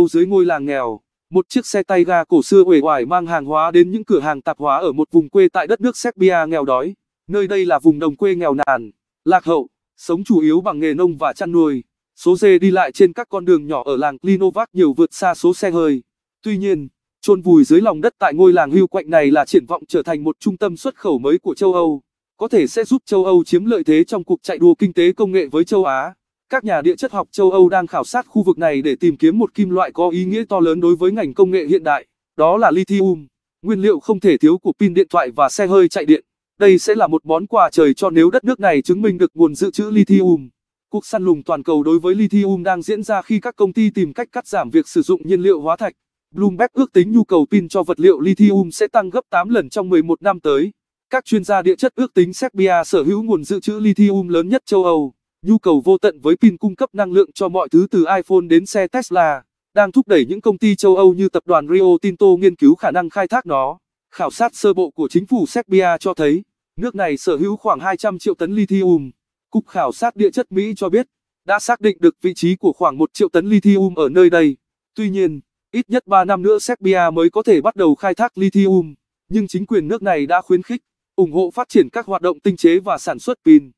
Âu dưới ngôi làng nghèo, một chiếc xe tay ga cổ xưa uể oải mang hàng hóa đến những cửa hàng tạp hóa ở một vùng quê tại đất nước Serbia nghèo đói. Nơi đây là vùng đồng quê nghèo nàn, lạc hậu, sống chủ yếu bằng nghề nông và chăn nuôi. Số dê đi lại trên các con đường nhỏ ở làng Klinovac nhiều vượt xa số xe hơi. Tuy nhiên, chôn vùi dưới lòng đất tại ngôi làng hưu quạnh này là triển vọng trở thành một trung tâm xuất khẩu mới của châu Âu, có thể sẽ giúp châu Âu chiếm lợi thế trong cuộc chạy đua kinh tế công nghệ với châu Á. Các nhà địa chất học châu Âu đang khảo sát khu vực này để tìm kiếm một kim loại có ý nghĩa to lớn đối với ngành công nghệ hiện đại, đó là lithium, nguyên liệu không thể thiếu của pin điện thoại và xe hơi chạy điện. Đây sẽ là một món quà trời cho nếu đất nước này chứng minh được nguồn dự trữ lithium. Cuộc săn lùng toàn cầu đối với lithium đang diễn ra khi các công ty tìm cách cắt giảm việc sử dụng nhiên liệu hóa thạch. Bloomberg ước tính nhu cầu pin cho vật liệu lithium sẽ tăng gấp 8 lần trong 11 năm tới. Các chuyên gia địa chất ước tính Serbia sở hữu nguồn dự trữ lithium lớn nhất châu Âu. Nhu cầu vô tận với pin cung cấp năng lượng cho mọi thứ từ iPhone đến xe Tesla, đang thúc đẩy những công ty châu Âu như tập đoàn Rio Tinto nghiên cứu khả năng khai thác nó. Khảo sát sơ bộ của chính phủ Serbia cho thấy, nước này sở hữu khoảng 200 triệu tấn lithium. Cục khảo sát địa chất Mỹ cho biết, đã xác định được vị trí của khoảng 1 triệu tấn lithium ở nơi đây. Tuy nhiên, ít nhất 3 năm nữa Serbia mới có thể bắt đầu khai thác lithium, nhưng chính quyền nước này đã khuyến khích, ủng hộ phát triển các hoạt động tinh chế và sản xuất pin.